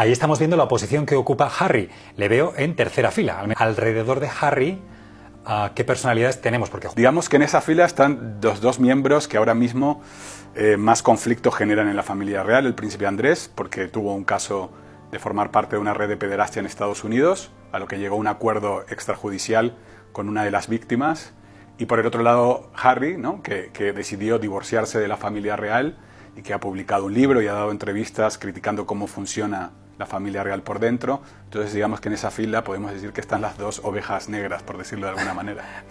Ahí estamos viendo la posición que ocupa Harry. Le veo en tercera fila. Alrededor de Harry, ¿qué personalidades tenemos? Porque... Digamos que en esa fila están los dos miembros que ahora mismo eh, más conflicto generan en la familia real. El príncipe Andrés, porque tuvo un caso de formar parte de una red de pederastia en Estados Unidos, a lo que llegó un acuerdo extrajudicial con una de las víctimas. Y por el otro lado, Harry, que decidió divorciarse de la familia real y que ha publicado un libro y ha dado entrevistas criticando cómo funciona la familia real por dentro. Entonces digamos que en esa fila podemos decir que están las dos ovejas negras, por decirlo de alguna manera.